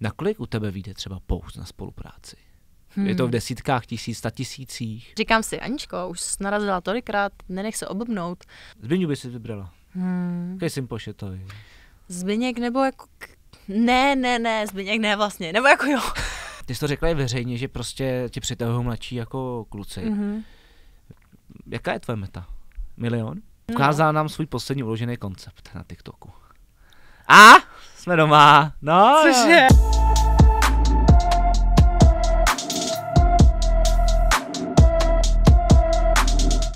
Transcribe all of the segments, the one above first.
Nakolik u tebe vyjde třeba pouz na spolupráci? Hmm. Je to v desítkách tisíc, sta tisících. Říkám si, Aničko, už jsi narazila tolikrát, nenech se obobnout. Zbyňu by si vybrala. Hmm. Když jsem pošetový? Zbyněk nebo jako... Ne, ne, ne, Zbyněk ne vlastně, nebo jako jo. Ty jsi to řekla i veřejně, že prostě ti přitahují mladší jako kluci. Mm-hmm. Jaká je tvoje meta? Milion? Ukázal no. nám svůj poslední uložený koncept na TikToku. A? jsme doma. No. Cože?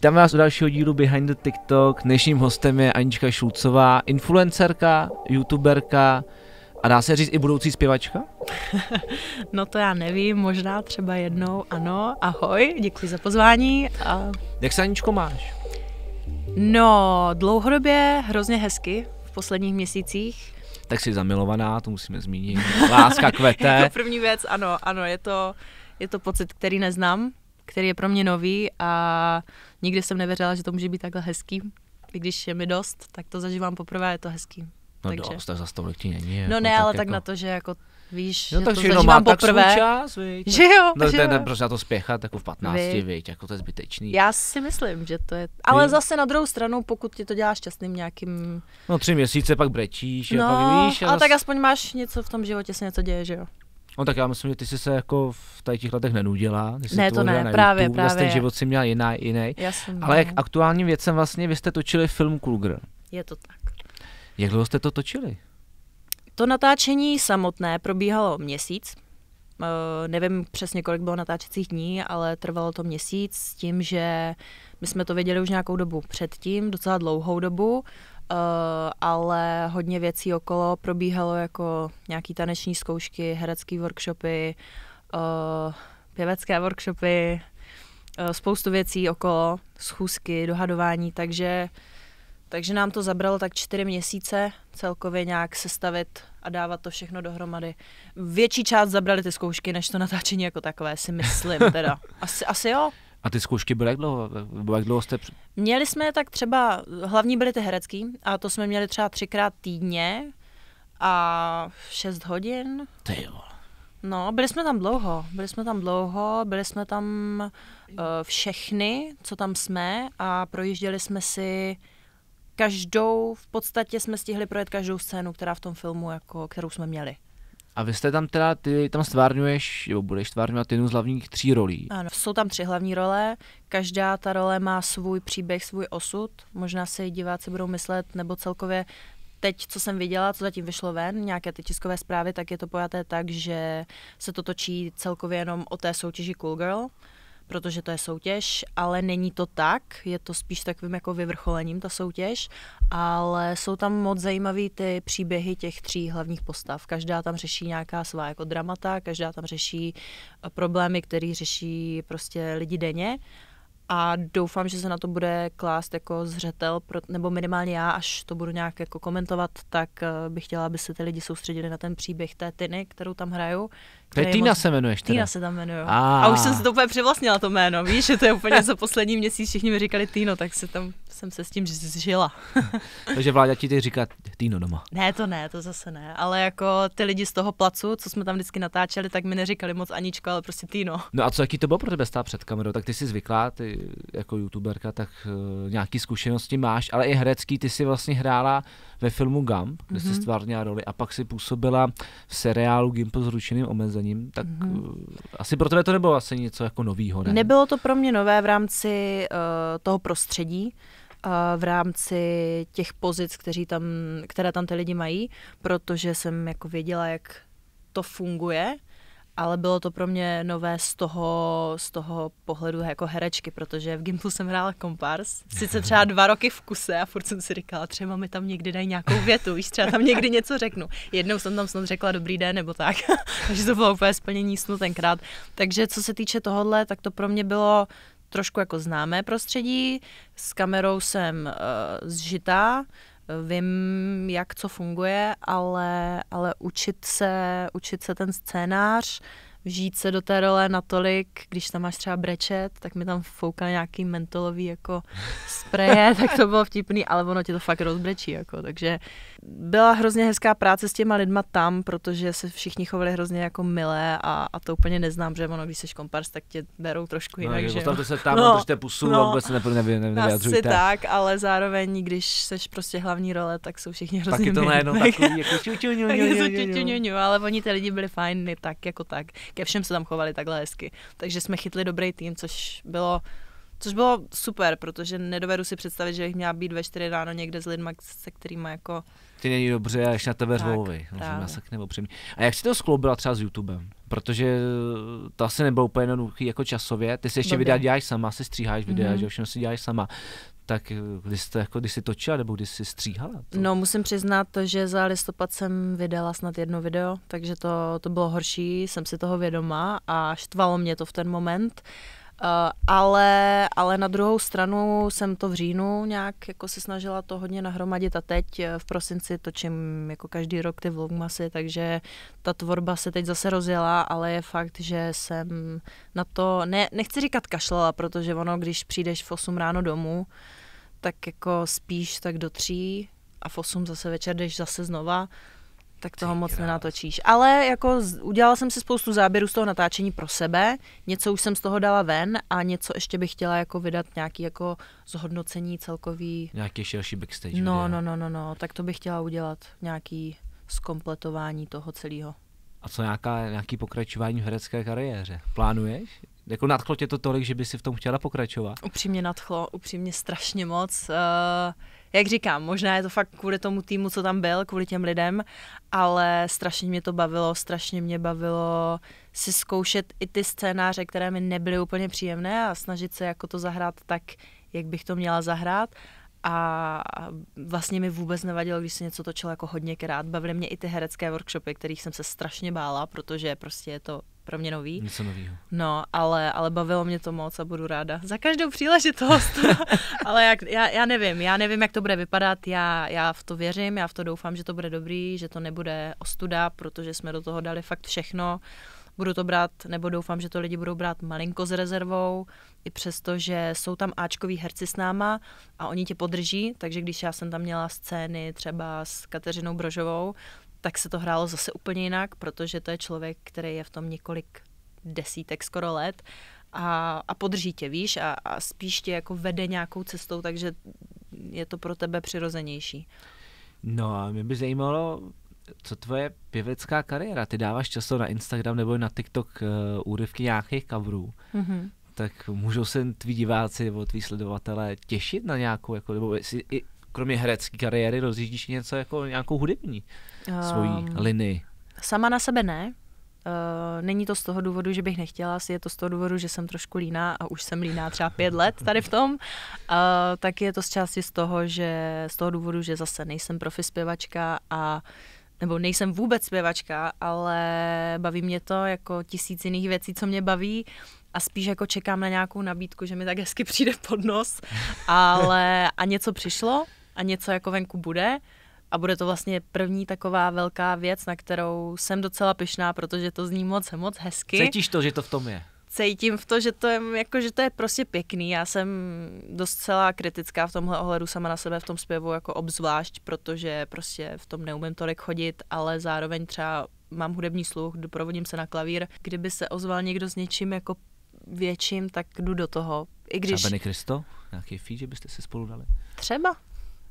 Tam vás u dalšího dílu Behind the TikTok. Dnešním hostem je Anička Šulcová, influencerka, youtuberka, a dá se říct i budoucí zpěvačka? no to já nevím, možná třeba jednou ano. Ahoj, děkuji za pozvání. A... Jak se Aničko máš? No, dlouhodobě hrozně hezky v posledních měsících tak jsi zamilovaná, to musíme zmínit. Láska kvete. jako první věc, ano, ano, je to, je to pocit, který neznám, který je pro mě nový a nikdy jsem nevěřila, že to může být takhle hezký. I když je mi dost, tak to zažívám poprvé, je to hezký. No Takže. dost, tak za tolik ti není. No jako, ne, tak ale jako... tak na to, že jako Víš, no tak to všechno poprvé. tak čas, viď? Že jo, no, že ten, jo. Prostě na to spěchat jako v 15, viď? viď? jako to je zbytečný. Já si myslím, že to je, ale viď? zase na druhou stranu, pokud ti to děláš šťastným nějakým... No tři měsíce pak brečíš, jako no, pak víš. ale tak aspoň máš něco v tom životě, se něco děje, že jo. No tak já myslím, že ty jsi se jako v těch letech nenudila. ne, to ne, na právě, YouTube, právě. ten život si měla jiná, jiný. Já jsem, Ale jak no. aktuálním věcem vlastně vy jste točili film Kulgr. Je to tak. Jak dlouho jste to točili? To natáčení samotné probíhalo měsíc. Eh, nevím přesně, kolik bylo natáčecích dní, ale trvalo to měsíc s tím, že my jsme to věděli už nějakou dobu předtím, docela dlouhou dobu, eh, ale hodně věcí okolo probíhalo jako nějaký taneční zkoušky, herecké workshopy, eh, pěvecké workshopy, spoustu věcí okolo, schůzky, dohadování, takže uh, takže nám to zabralo tak čtyři měsíce celkově nějak sestavit a dávat to všechno dohromady. Větší část zabrali ty zkoušky, než to natáčení jako takové, si myslím teda. Asi, asi jo. A ty zkoušky byly jak dlouho? Jak dlouho jste... Měli jsme tak třeba, hlavní byly ty herecký, a to jsme měli třeba třikrát týdně a šest hodin. Ty jo. No, byli jsme tam dlouho, byli jsme tam dlouho, byli jsme tam uh, všechny, co tam jsme a projížděli jsme si každou, v podstatě jsme stihli projet každou scénu, která v tom filmu, jako, kterou jsme měli. A vy jste tam teda, ty tam stvárňuješ, nebo budeš stvárňovat jednu z hlavních tří rolí. Ano, jsou tam tři hlavní role, každá ta role má svůj příběh, svůj osud, možná si diváci budou myslet, nebo celkově teď, co jsem viděla, co zatím vyšlo ven, nějaké ty tiskové zprávy, tak je to pojaté tak, že se to točí celkově jenom o té soutěži Cool Girl, protože to je soutěž, ale není to tak, je to spíš takovým jako vyvrcholením ta soutěž, ale jsou tam moc zajímavý ty příběhy těch tří hlavních postav. Každá tam řeší nějaká svá jako dramata, každá tam řeší eh, problémy, které řeší prostě lidi denně a doufám, že se na to bude klást jako zřetel, pro, nebo minimálně já, až to budu nějak jako komentovat, tak eh, bych chtěla, aby se ty lidi soustředili na ten příběh té Tiny, kterou tam hraju, to je Týna moc... se jmenuješ teda. Týna se tam jmenuje. A... a už jsem se to úplně přivlastnila to jméno, víš, že to je úplně za poslední měsíc, všichni mi říkali Týno, tak se tam, jsem se s tím žila. Takže vláda ti teď říká Týno doma. Ne, to ne, to zase ne, ale jako ty lidi z toho placu, co jsme tam vždycky natáčeli, tak mi neříkali moc Aničko, ale prostě Týno. No a co, jaký to bylo pro tebe stát před kamerou? Tak ty jsi zvyklá, ty jako youtuberka, tak uh, nějaký zkušenosti máš, ale i herecký, ty jsi vlastně hrála ve filmu Gump, kde mm-hmm. se mhm. stvárnila roli a pak si působila v seriálu Gimp s ručeným omezením, tak mm-hmm. asi pro tebe to nebylo asi něco jako novýho, ne? Nebylo to pro mě nové v rámci uh, toho prostředí, eh, v rámci těch pozic, kteří tam, které tam ty lidi mají, protože jsem jako věděla, jak to funguje ale bylo to pro mě nové z toho, z toho pohledu jako herečky, protože v Gimplu jsem hrála kompars, sice třeba dva roky v kuse a furt jsem si říkala, třeba mi tam někdy dají nějakou větu, víš, třeba tam někdy něco řeknu. Jednou jsem tam snad řekla dobrý den nebo tak, takže to bylo úplně splnění snu tenkrát. Takže co se týče tohohle, tak to pro mě bylo trošku jako známé prostředí, s kamerou jsem uh, zžitá, vím, jak co funguje, ale, ale učit, se, učit se ten scénář, vžít se do té role natolik, když tam máš třeba brečet, tak mi tam fouká nějaký mentolový jako spreje, tak to bylo vtipný, ale ono ti to fakt rozbrečí, jako, takže byla hrozně hezká práce s těma lidma tam, protože se všichni chovali hrozně jako milé a, a to úplně neznám, že ono, když jsi kompars, tak tě berou trošku no, jinak. No, že jo? se tam, no, držte pusu, no, vůbec se nepr- nevy, nevy, Asi tak, ale zároveň, když jsi prostě hlavní role, tak jsou všichni hrozně Taky to najednou takový, ale oni ty lidi byli fajny, tak jako tak. Ke všem se tam chovali takhle hezky. Takže jsme chytli dobrý tým, což bylo Což bylo super, protože nedovedu si představit, že bych měla být ve 4 ráno někde s lidmi, se kterými jako... Ty není dobře a ještě na tebe řvouvej. Já se k A jak jsi to skloubila třeba s YouTubem? Protože eh, to asi nebylo úplně jednoduché jako časově. Ty si ještě Dobře. videa děláš sama, si stříháš videa, mm-hmm. že všechno si děláš sama tak eh, když to, jako kdy jsi točila nebo když jsi stříhala? To... No musím přiznat, že za listopad jsem vydala snad jedno video, takže to, to bylo horší, jsem si toho vědoma a štvalo mě to v ten moment. Eh, ale, ale na druhou stranu jsem to v říjnu nějak jako se snažila to hodně nahromadit a teď eh, v prosinci točím jako každý rok ty vlogmasy, takže ta tvorba se teď zase rozjela, ale je fakt, že jsem na to, ne, nechci říkat kašlela, protože ono, když přijdeš v 8 ráno domů, tak jako spíš tak do tří a v 8 zase večer jdeš zase znova, tak toho moc krát. nenatočíš. Ale jako udělala jsem si spoustu záběrů z toho natáčení pro sebe, něco už jsem z toho dala ven a něco ještě bych chtěla jako vydat nějaký jako zhodnocení celkový. Nějaký širší backstage. No, no, no, no, no, tak to bych chtěla udělat, nějaký zkompletování toho celého. A co nějaká, nějaký pokračování v herecké kariéře? Plánuješ? Jako nadchlo tě to tolik, že by si v tom chtěla pokračovat? Upřímně nadchlo, upřímně strašně moc. Uh, jak říkám, možná je to fakt kvůli tomu týmu, co tam byl, kvůli těm lidem, ale strašně mě to bavilo, strašně mě bavilo si zkoušet i ty scénáře, které mi nebyly úplně příjemné a snažit se jako to zahrát tak, jak bych to měla zahrát a vlastně mi vůbec nevadilo, když se něco točilo jako hodně krát. Bavily mě i ty herecké workshopy, kterých jsem se strašně bála, protože prostě je to pro mě nový. Něco nového. No, ale, ale bavilo mě to moc a budu ráda. Za každou příležitost. ale jak, já, já, nevím, já nevím, jak to bude vypadat. Já, já v to věřím, já v to doufám, že to bude dobrý, že to nebude ostuda, protože jsme do toho dali fakt všechno. Budu to brát, nebo doufám, že to lidi budou brát malinko s rezervou, i přesto, že jsou tam Ačkoví herci s náma a oni tě podrží, takže když já jsem tam měla scény třeba s Kateřinou Brožovou, tak se to hrálo zase úplně jinak, protože to je člověk, který je v tom několik desítek skoro let a, a podrží tě, víš, a, a spíš tě jako vede nějakou cestou, takže je to pro tebe přirozenější. No a mě by zajímalo, co tvoje pěvecká kariéra? Ty dáváš často na Instagram nebo na TikTok uh, úryvky nějakých coverů. Mm-hmm. Tak můžou se tví diváci nebo tví sledovatelé těšit na nějakou, jako, nebo jestli, i, kromě herecké kariéry rozjíždíš něco jako nějakou hudební um, svojí ehm, linii? Sama na sebe ne. Uh, není to z toho důvodu, že bych nechtěla, asi je to z toho důvodu, že jsem trošku líná a už jsem líná třeba pět let tady v tom. Uh, tak je to z části z toho, že z toho důvodu, že zase nejsem profi zpěvačka a uh, nebo nejsem vůbec zpěvačka, ale baví mě to jako tisíc jiných věcí, co mě baví a spíš jako čekám na nějakou nabídku, že mi tak hezky přijde pod nos, ale a něco přišlo a něco jako venku bude a bude to vlastně první taková velká věc, na kterou jsem docela pyšná, protože to zní moc, moc hezky. Cítíš to, že to v tom je? cítím v to, že to, je, jako, že to je prostě pěkný. Já jsem dost celá kritická v tomhle ohledu sama na sebe v tom zpěvu jako obzvlášť, protože prostě v tom neumím tolik chodit, ale zároveň třeba mám hudební sluch, doprovodím se na klavír. Kdyby se ozval někdo s něčím jako větším, tak jdu do toho. I když... Třeba Kristo? Nějaký feed, že byste se spolu dali? Třeba,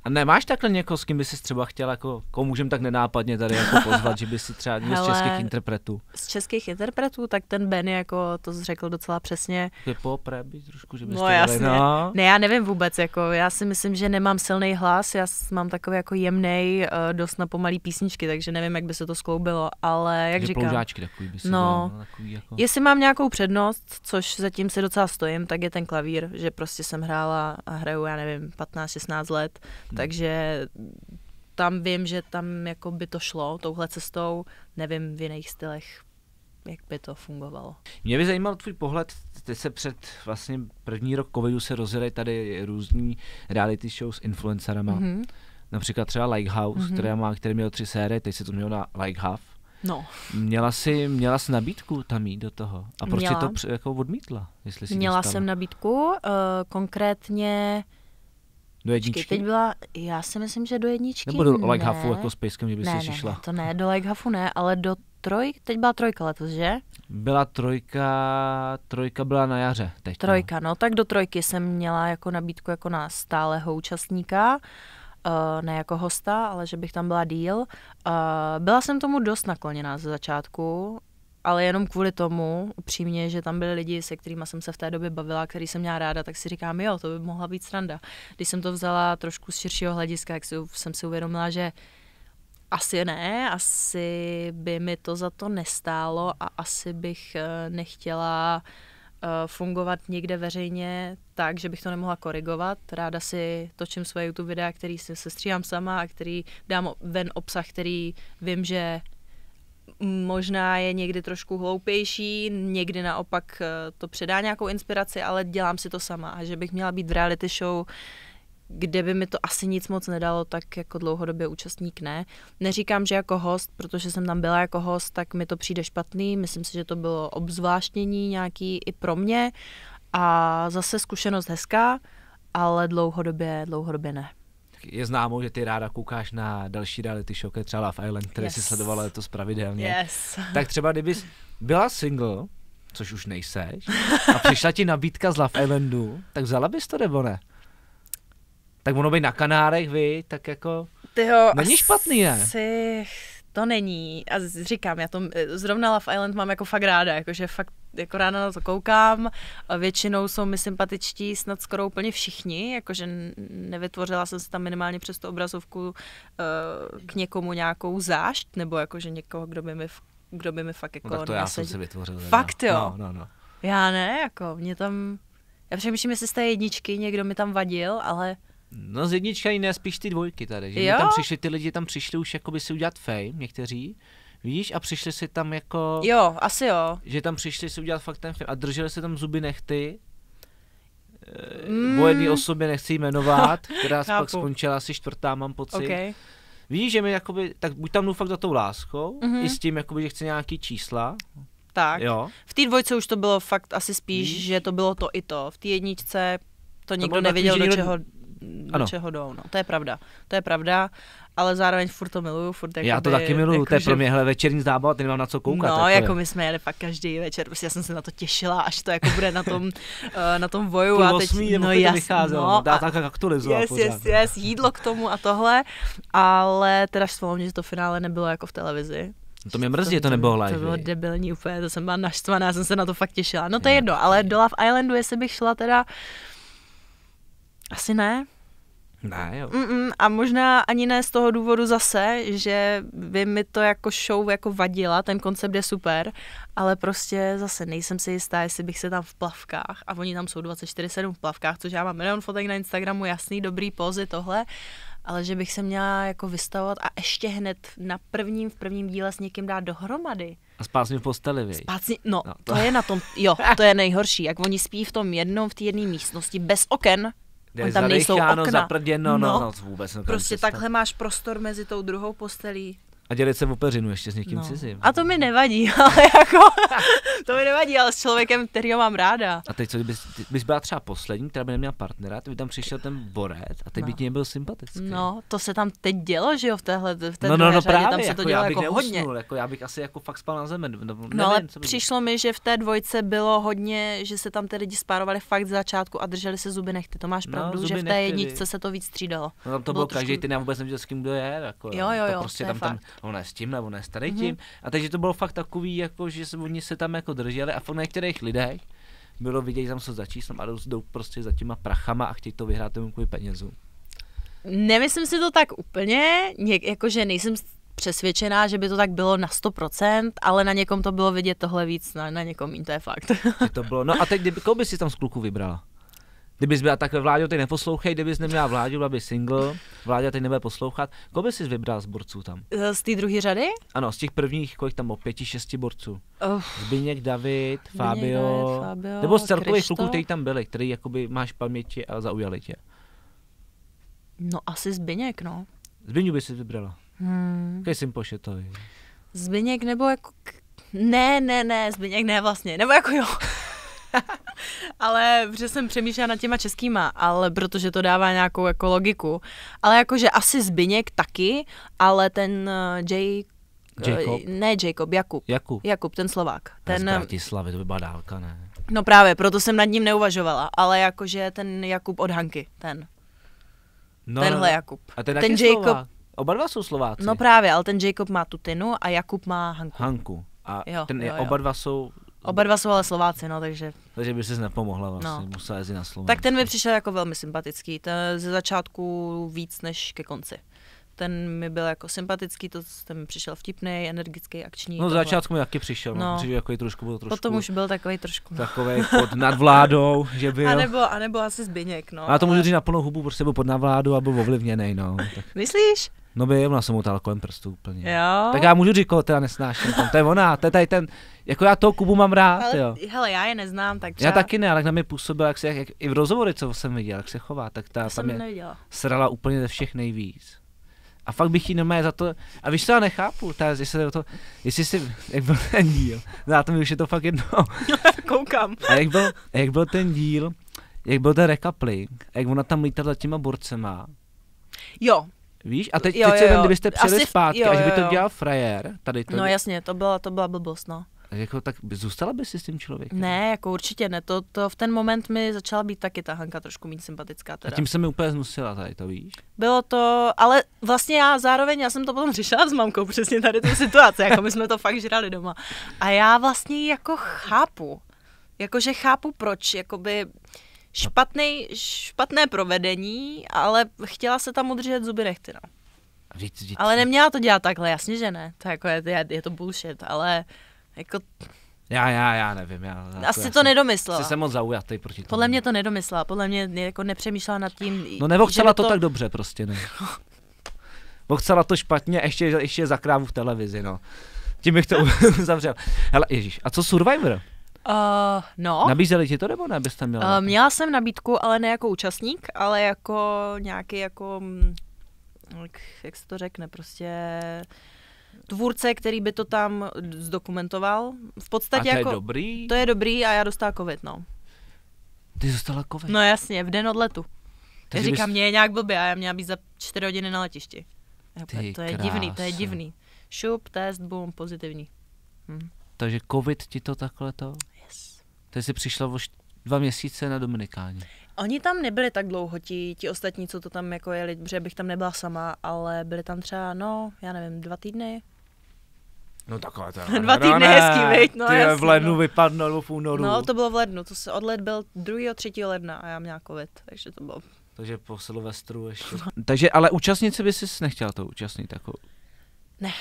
a nemáš takhle někoho, s kým by si třeba chtěl, jako, koho můžem tak nenápadně tady jako pozvat, že by si třeba Hele, z českých interpretů? Z českých interpretů, tak ten Ben jako to řekl docela přesně. Je po být trošku, že bys no, jasně. No. Ne, já nevím vůbec, jako, já si myslím, že nemám silný hlas, já mám takový jako jemný, eh, dost na pomalý písničky, takže nevím, jak by se to skloubilo, ale jak říkám. říkám. Ploužáčky takový by no. no, takový jako... Jestli mám nějakou přednost, což zatím se docela stojím, tak je ten klavír, že prostě jsem hrála a hraju, já nevím, 15-16 let, Hmm. Takže tam vím, že tam jako by to šlo touhle cestou, nevím v jiných stylech, jak by to fungovalo. Mě by zajímal tvůj pohled, ty se před vlastně první rok covidu se rozjeli tady různí reality show s influencerama, mm-hmm. například třeba Lighthouse, mm-hmm. která má, který měl tři série, teď se to mělo na Lighthouse. No. Měla jsi, měla jsi nabídku tam jít do toho? A proč měla. jsi to jako odmítla? Jestli jsi měla dostala? jsem nabídku, uh, konkrétně uh, do jedničky? Teď byla, já si myslím, že do jedničky Nebo do ne. Like hafu jako s Pejskem, kdyby by ne, si šla? Ne, to ne, do Like hafu ne, ale do troj, teď byla trojka letos, že? Byla trojka, trojka byla na jaře teď. No. Trojka, no. no tak do trojky jsem měla jako nabídku jako na stáleho účastníka, Uh, ne jako hosta, ale že bych tam byla díl. Uh, byla jsem tomu dost nakloněná ze začátku, ale jenom kvůli tomu, upřímně, že tam byli lidi, se kterými jsem se v té době bavila, který jsem měla ráda, tak si říkám, jo, to by mohla být sranda. Když jsem to vzala trošku z širšího hlediska, jak jsem si uvědomila, že asi ne, asi by mi to za to nestálo a asi bych eh, nechtěla eh, fungovat někde veřejně tak, že bych to nemohla korigovat. Ráda si točím svoje YouTube videa, který si sestříhám sama a který dám ven obsah, který vím, že možná je někdy trošku hloupější, někdy naopak eh, to předá nějakou inspiraci, ale dělám si to sama. A že bych měla být v reality show, kde by mi to asi nic moc nedalo, tak jako dlouhodobě účastník ne. Neříkám, že jako host, protože jsem tam byla jako host, tak mi to přijde špatný. Myslím si, že to bylo obzvláštnění nějaký i pro mě. A zase zkušenost hezká, ale dlouhodobě, dlouhodobě ne je známo, že ty ráda koukáš na další reality show, třeba Love Island, které yes. si sledovala letos pravidelně. Yes. Tak třeba kdyby byla single, což už nejseš, a přišla ti nabídka z Love Islandu, tak vzala bys to nebo ne? Tak ono být na Kanárech, vy, tak jako... Tyho, není špatný, ne? Si... to není. A říkám, já to e, zrovna Love Island mám jako fakt ráda, jakože fakt jako ráno na to koukám. Většinou jsou mi sympatičtí snad skoro úplně všichni, jakože nevytvořila jsem si tam minimálně přes tu obrazovku uh, k někomu nějakou zášť, nebo jakože někoho, kdo by mi, kdo by mi fakt jako... No tak to já jsem si vytvořil. Fakt jo? No, no, no. Já ne, jako mě tam... Já přemýšlím, jestli z té jedničky někdo mi tam vadil, ale... No z jedničky ne, spíš ty dvojky tady. Že tam přišli, ty lidi tam přišli už jakoby si udělat fame, někteří. Víš, a přišli si tam jako... Jo, asi jo. Že tam přišli si udělat fakt ten film a drželi se tam zuby nechty. Eh, mm. O jedné osobě nechci jmenovat, která pak skončila asi čtvrtá, mám pocit. Okay. Víš, že mi jakoby, tak buď tam jdu fakt za tou láskou, mm-hmm. i s tím, jakoby, že chci nějaký čísla. Tak. Jo. V té dvojce už to bylo fakt asi spíš, Víš? že to bylo to i to. V té jedničce to nikdo to nevěděl, takový, do čeho do ano. čeho jdou. No. To je pravda. To je pravda, ale zároveň furt to miluju. Furt jakoby, Já to taky miluju, jako, to je jako, že... pro mě hele, večerní zábava, ty nemám na co koukat. No, jako, je. my jsme jeli fakt každý večer, prostě já jsem se na to těšila, až to jako bude na tom, eh, na tom voju. Půl a teď, osmí, no, jasný, vycházelo, no, dá tak aktualizovat. Yes, yes, no. yes, jídlo k tomu a tohle, ale teda mě, že to finále nebylo jako v televizi, to mě mrzí, to, to nebylo live. To bylo debilní úplně, to jsem byla naštvaná, jsem se na to fakt těšila. No to je jedno, ale do Love Islandu, jestli bych šla teda asi ne. Ne, jo. Mm-mm, a možná ani ne z toho důvodu zase, že by mi to jako show jako vadila, ten koncept je super, ale prostě zase nejsem si jistá, jestli bych se tam v plavkách, a oni tam jsou 24-7 v plavkách, což já mám milion fotek na Instagramu, jasný, dobrý pozy, tohle, ale že bych se měla jako vystavovat a ještě hned na prvním, v prvním díle s někým dát dohromady. A spát v posteli, víš? Spát no, no to... to je na tom, jo, to je nejhorší, jak oni spí v tom jednom, v té jedné místnosti, bez oken, kde tam nejsou okna. zaprděno, no, no, no vůbec. No, prostě takhle máš prostor mezi tou druhou postelí a dělit se v opeřinu ještě s někým no. cizím. A to mi nevadí, ale jako, to mi nevadí, ale s člověkem, kterýho mám ráda. A teď co, bys, bys byla třeba poslední, která by neměla partnera, ty by tam přišel ten borec a teď no. by ti nebyl sympatický. No, to se tam teď dělo, že jo, v téhle, v té no, no, no, právě, tam se to jako dělo jako neusnul, hodně. Jako já bych asi jako fakt spal na zemi. No, nevím, no ale co přišlo mi, že v té dvojce bylo hodně, že se tam ty lidi spárovali fakt z začátku a drželi se zuby nechty. To máš no, pravdu, že v té nechtěli. jedničce se to víc střídalo. No tam to bylo, bylo každý, ty já vůbec nevěděl, s kým kdo je. Jako, jo, jo, jo, prostě tam on je s tím, nebo je s tady mhm. tím. Mm-hmm. A takže to bylo fakt takový, jako, že se, oni se tam jako drželi a v některých lidech bylo vidět, že tam jsou za a jdou, prostě za těma prachama a chtějí to vyhrát jenom kvůli penězům. Nemyslím si to tak úplně, něk, jakože nejsem přesvědčená, že by to tak bylo na 100%, ale na někom to bylo vidět tohle víc, na, na někom jiný to je fakt. to bylo. No a teď, kdyby, koho by si tam z kluku vybrala? Kdybys byla takhle vládě, ty neposlouchej, kdybys neměla vládě, byla by single, vláda teď nebude poslouchat. Koho by jsi vybral z borců tam? Eh, z té druhé řady? Ano, z těch prvních, kolik tam bylo, pěti, šesti borců. Uh, Zbigněk, David, Fabio, David, Fabio, nebo z celkových kluků, kteří tam byli, který jakoby máš v paměti a zaujali tě. No asi Zbigněk, no. Zbigněk by si vybrala. Hmm. Kej pošetový? Zbigněk nebo jako... Ne, ne, ne, Zbigněk ne vlastně, nebo jako jo. ale že jsem přemýšlela nad těma českýma, ale protože to dává nějakou jako logiku. Ale jakože asi Zbyněk taky, ale ten eh, J. Eh, Jacob? Ne Jacob, Jakub. Jakub. Jakub, ten Slovák. Ten... Z eh, Bratislavy, to by byla dálka, ne? No právě, proto jsem nad ním neuvažovala, ale jakože ten Jakub od Hanky, ten. No, Tenhle no, no. Jakub. A ten, ten Jacob. Slovák. Oba dva jsou Slováci. No právě, ale ten Jacob má tutinu a Jakub má Hanku. Hanku. A jo, ten, jo, jo. oba dva jsou Oba dva jsou ale Slováci, no, takže... Takže by si nepomohla vlastně, no. musela jezdit na Slovensku. Tak ten mi přišel jako velmi sympatický, ten ze začátku víc než ke konci. Ten mi byl jako sympatický, to ten mi přišel vtipný, energický, akční. No, tohle. začátku mi taky přišel, no. no. Přišel jako trošku, byl trošku, Potom už byl takový trošku. Takový pod nadvládou, že byl. A nebo, a nebo asi zbyněk, no. A to můžu říct na plnou hubu, prostě byl pod nadvládou a byl ovlivněný, no. Tak. Myslíš? No by, ona se mu kolem prstů úplně. Jo. Tak já můžu říct, koho teda nesnáším. Tam, to je ona, to je tady ten, jako já toho Kubu mám rád, ale, jo. Hele, já je neznám, tak třeba... Já taky ne, ale na mě působila, jak se, jak, jak, i v rozhovory, co jsem viděl, jak se chová, tak ta, já tam je srala úplně ze všech nejvíc. A fakt bych jí nemá za to, a víš co, já nechápu, ta, jestli, to, jestli si, jak byl ten díl, na mi už je to fakt jedno. Koukám. A jak byl, jak byl ten díl, jak byl ten recapling, jak ona tam lítala těma borcema. Jo, Víš, a teď, jo, teď jo, jo. kdybyste přijeli Asi, zpátky, jo, jo, jo. až by to dělal frajer, tady to... No jasně, to byla, to byla blbost, no. Jako, tak zůstala by si s tím člověkem? Ne, jako určitě ne. To, to v ten moment mi začala být taky ta Hanka trošku méně sympatická. Teda. A tím se mi úplně znusila tady, to víš? Bylo to, ale vlastně já zároveň, já jsem to potom řešila s mamkou, přesně tady tu situaci, jako my jsme to fakt žrali doma. A já vlastně jako chápu, jakože chápu proč, jakoby... by špatný, špatné provedení, ale chtěla se tam udržet zuby nechty, no. Vždyť, vždyť. Ale neměla to dělat takhle, jasně, že ne. To jako je, je, je to bullshit, ale jako... Já, já, já nevím. Já, já Asi to, jako to nedomyslela. Jsi se moc zaujatý proti tomu. Podle mě to nedomyslela, podle mě jako nepřemýšlela nad tím. No nevochcela to, to tak dobře prostě, ne. No. Vochcela to špatně, ještě, ještě za krávu v televizi, no. Tím bych to zavřel. Hele, ježíš, a co Survivor? Uh, no. Nabízeli ti to nebo ne, abyste měla? Uh, měla jsem nabídku, ale ne jako účastník, ale jako nějaký jako, mm, jak, jak se to řekne, prostě tvůrce, který by to tam zdokumentoval. V podstatě a to jako, je dobrý? To je dobrý a já dostala covid, no. Ty dostala covid? No jasně, v den odletu. Takže já říkám, bys... mě je nějak blbě a já měla být za čtyři hodiny na letišti. Ty to je krása. divný, to je divný. Šup, test, bum, pozitivní. Hm. Takže covid ti to takhle to? Yes. Ty jsi přišla už dva měsíce na Dominikáně. Oni tam nebyli tak dlouho, ti, ti ostatní, co to tam jako jeli, že bych tam nebyla sama, ale byli tam třeba, no, já nevím, dva týdny. No takhle to Dva týdny je hezký, viď? No, ty jasný, v lednu no. vypadnou, nebo v únoru. No to bylo v lednu, to se odlet byl 2. 3. ledna a já měla covid, takže to bylo. Takže po Silvestru ještě. takže ale účastnice by si nechtěla to účastnit jako? Ne.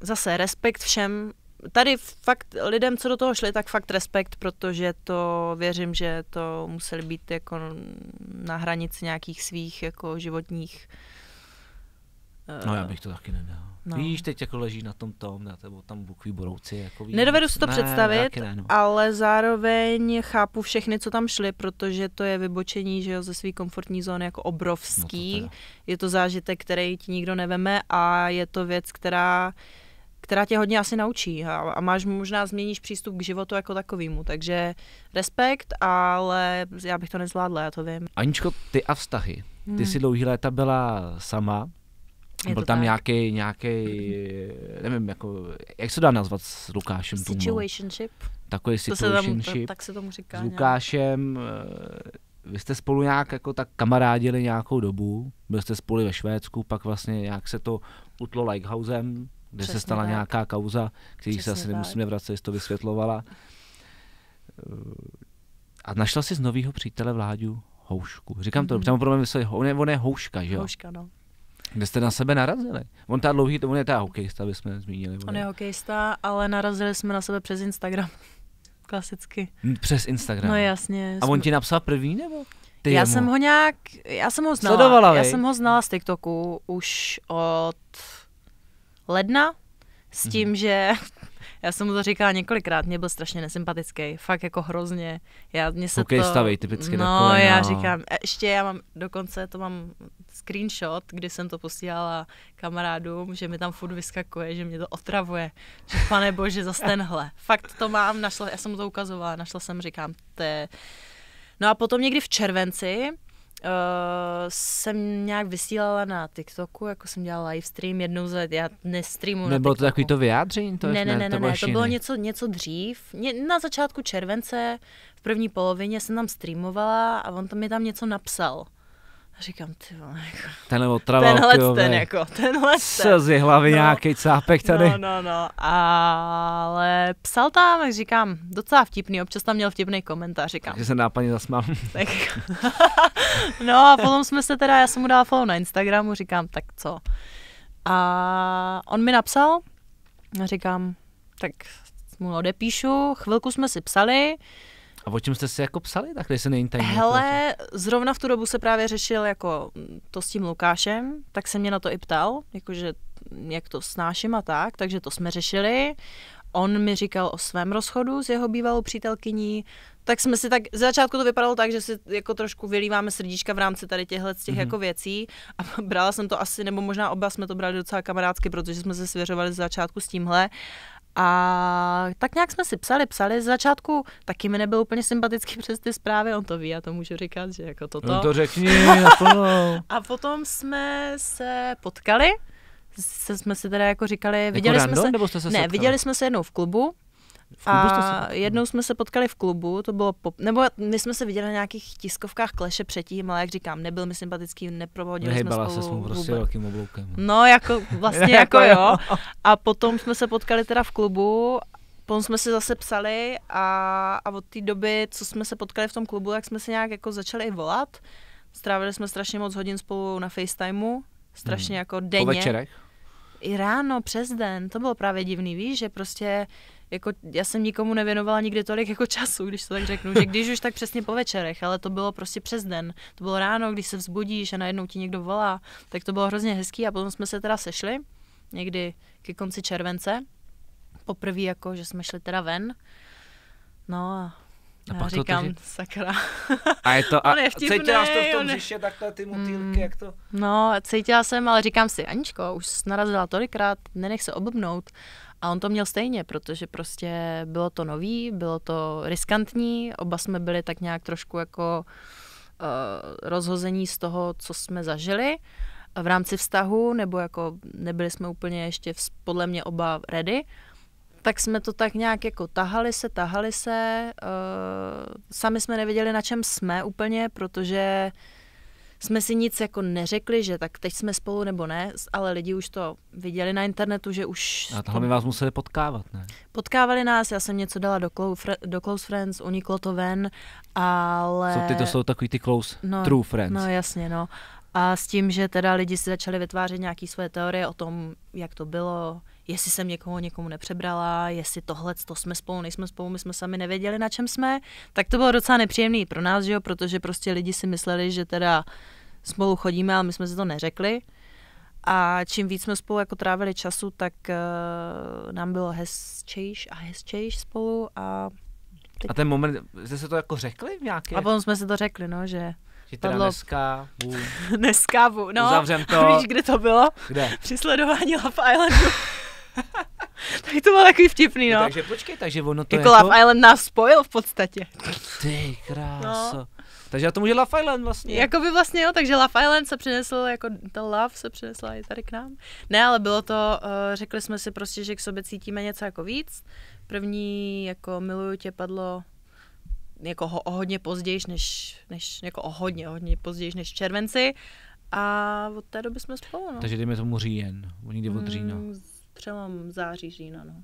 Zase respekt všem, tady fakt lidem, co do toho šli, tak fakt respekt, protože to věřím, že to museli být jako na hranici nějakých svých jako životních eh, No já bych to taky nedal. No. Víš, teď jako leží na tom tom, na tebo, tam bukví brouci. Jako víš, Nedovedu si to ne, představit, ne, no. ale zároveň chápu všechny, co tam šli, protože to je vybočení že jo, ze své komfortní zóny jako obrovský. No to je to zážitek, který ti nikdo neveme a je to věc, která uh, která tě hodně asi naučí a, a máš možná změníš přístup k životu jako takovému. Takže respekt, ale já bych to nezvládla, já to vím. Aničko, ty a vztahy. Ty hmm. jsi dlouhý léta byla sama, je byl tam nějaký, nějaký, nevím, jako, jak se dá nazvat s Lukášem Situationship. Tomu? Takový situationship. To se tam, tak se tomu říká. S Lukášem, nějak. vy jste spolu nějak jako tak kamarádili nějakou dobu, byli jste spolu ve Švédsku, pak vlastně nějak se to utlo Lighthousem, kde Přesně se stala tak. nějaká kauza, který Přesně se asi tak. nemusíme vracet, jestli to vysvětlovala. Eh, a našla jsi z nového přítele vládu Houšku. Říkám mm-hmm. to dobře, pro mě on on je Houška, že jo? Houška, no. Kde jste na sebe narazili? On ta dlouhý, on je ta hokejista, bychom zmínili. On je hokejista, ale narazili jsme na sebe přes Instagram. Klasicky. Hm, přes Instagram? No jasně. A jsme... on ti napsal první, nebo? Ty já jemu. jsem ho nějak, já jsem ho znala. Sledovala, já jsem ho znala z TikToku už od ledna s mhm. tím, mm. že já jsem mu to říkala několikrát, mě byl strašně nesympatický, fakt jako hrozně. Já, mě se okay, to... stavej, typicky No, kolena. já no. říkám, e, ještě já mám, dokonce to mám screenshot, kdy jsem to posílala kamarádům, že mi tam furt vyskakuje, že mě to otravuje. Že pane bože, za tenhle. Fakt to mám, našla, já jsem mu to ukazovala, našla jsem, říkám, to je... No a potom někdy v červenci Uh, jsem nějak vysílala na TikToku, jako jsem dělala live stream jednou za, já nestreamu Nebylo to takový to vyjádření? To ne, ne, ne, ne, to, ne, to bylo něco, něco dřív. Ně, na začátku července, v první polovině jsem tam streamovala a on tam mi tam něco napsal. A říkám, ty vole, jako, tenhle otraval, tenhle jo, ten, jako, tenhle ten. Z hlavy no. nějaký cápek no, tady. No, no, no, ale psal tam, jak říkám, docela vtipný, občas tam měl vtipný komentář, říkám. Takže se nápadně zasmál. Tak, no a potom jsme se teda, já jsem mu dala follow na Instagramu, říkám, tak co. A on mi napsal, a říkám, tak mu odepíšu, chvilku jsme si psali, a o čem jste si jako psali takhle, se není tajný? Hele, zrovna v tu dobu se právě řešil jako mm, to s tím Lukášem, tak se mě na to i ptal, jakože mm, jak to snáším a tak, takže to jsme řešili. On mi říkal o svém rozchodu s jeho bývalou přítelkyní, tak jsme si tak, z začátku to vypadalo tak, že si jako trošku vylíváme srdíčka v rámci tady těchhle těch mm-hmm. jako věcí a brala jsem to asi, nebo možná oba jsme to brali docela kamarádsky, protože jsme se svěřovali z začátku s tímhle a tak nějak jsme si psali, psali. Z začátku taky mi nebyl úplně sympatický přes ty zprávy, on to ví, já to můžu říkat, že jako toto. On no to řekni, A potom jsme se potkali, se, jsme si teda jako říkali, jako viděli random, jsme se, nebo jste se ne, viděli jsme se jednou v klubu, a jednou jsme se potkali v klubu, to bylo, pop, nebo my jsme se viděli na nějakých tiskovkách kleše předtím, ale jak říkám, nebyl mi sympatický, neprovodili jsme spolu se s mu prostě velkým obloukem. No, jako, vlastně jako, jako jo. A potom jsme se potkali teda v klubu potom jsme si zase psali a, a od té doby, co jsme se potkali v tom klubu, tak jsme se nějak jako začali i volat. Strávili jsme strašně moc hodin spolu na FaceTimeu, strašně hmm. jako denně. Po večerech? I ráno, přes den, to bylo právě divný, víš, že prostě jako já jsem nikomu nevěnovala nikdy tolik jako času, když to tak řeknu, že když už tak přesně po večerech, ale to bylo prostě přes den. To bylo ráno, když se vzbudíš a najednou ti někdo volá, tak to bylo hrozně hezký a potom jsme se teda sešli někdy ke konci července. Poprvé jako, že jsme šli teda ven. No a a pak říkám, to sakra. A je to, a je vtipný, cítila jsi to v tom břiše takhle ty mm. motýlky, mm, jak to? No, cítila jsem, ale říkám si, Aničko, už narazila tolikrát, nenech se obobnout. A on to měl stejně, protože prostě bylo to nový, bylo to riskantní, oba jsme byli tak nějak trošku jako uh, rozhození z toho, co jsme zažili v rámci vztahu, nebo jako nebyli jsme úplně ještě v, podle mě oba ready, tak jsme to tak nějak jako tahali se, tahali se, uh, sami jsme nevěděli, na čem jsme úplně, protože uh, jsme si nic jako neřekli, že tak teď jsme spolu nebo ne, ale lidi už to viděli na internetu, že už... A tohle by vás museli potkávat, ne? Potkávali nás, já jsem něco dala do, close, do Close Friends, uniklo to ven, ale... Co ty, to jsou takový ty Close no, True Friends. No jasně, no. A s tím, že teda lidi si začali vytvářet nějaké svoje teorie o tom, jak to bylo, jestli jsem někoho někomu nepřebrala, jestli tohle, to jsme spolu, nejsme spolu, my jsme sami nevěděli, na čem jsme, tak to bylo docela nepříjemné pro nás, že jo, protože prostě lidi si mysleli, že teda spolu chodíme, ale my jsme si to neřekli. A čím víc jsme spolu jako trávili času, tak uh, nám bylo hezčejš a hezčejš spolu a... Teď... A ten moment, jste se to jako řekli v nějaké... A potom jsme se to řekli, no, že že teda Pavlo, dneska, bu. dneska, bu. No, Uzavřem to. víš, kde to bylo? Kde? Při sledování Love Islandu. tak to bylo takový vtipný, no, no. Takže počkej, takže ono to jako... Je Love jako- Island nás spojil v podstatě. Ty kráso. No. Takže já to může Love Island vlastně. Jako by vlastně jo, takže Love Island se přinesl, jako ta Love se přinesla i tady k nám. Ne, ale bylo to, uh, řekli jsme si prostě, že k sobě cítíme něco jako víc. První, jako miluju tě, padlo jako ho, o hodně později, než, než jako o hodně, hodně později než červenci. A od té doby jsme spolu, no. Takže dejme tomu říjen, někdy od mm, října. Mm, třeba září, října, no.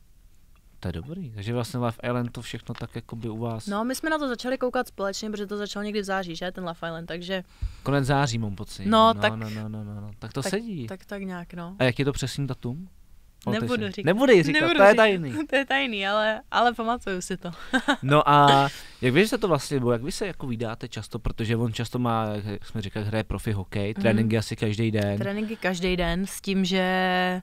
To je dobrý. Takže vlastně Love Island to všechno tak jako by u vás. No, my jsme na to začali koukat společně, protože to začalo někdy v září, že? Ten Love Island, takže... Konec září mám pocit. No, no tak... No, no, no, no, no. Tak to tak, sedí. Tak, tak nějak, no. A jak je to přesný datum? Nebudu říkat. Nebude ji říkat, Nebudu to je tajný. Říkat, to je tajný, ale, ale pamatuju si to. no a jak vy se to vlastně, bo jak vy se jako vydáte často, protože on často má, jak jsme říkali, hraje profi hokej, mhm. tréninky mm. asi každý den. Tréninky každý den s tím, že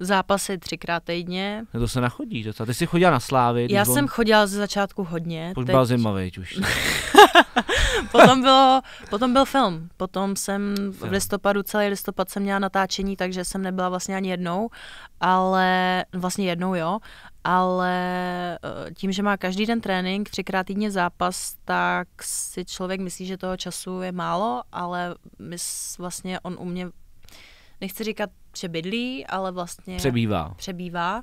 zápasy třikrát týdně. No to se nachodí to. Ty jsi chodila na slávy. Já on... jsem chodila ze začátku hodně. Už byla zima, veď už. potom, bylo, potom byl film. Potom jsem film. v listopadu, celý listopad jsem měla natáčení, takže jsem nebyla vlastně ani jednou, ale vlastně jednou jo, ale eh, tím, že má každý den trénink, třikrát týdně zápas, tak si člověk myslí, že toho času je málo, ale my vlastně on u mě nechci říkat přebydlí, ale vlastně... Přebývá. Přebývá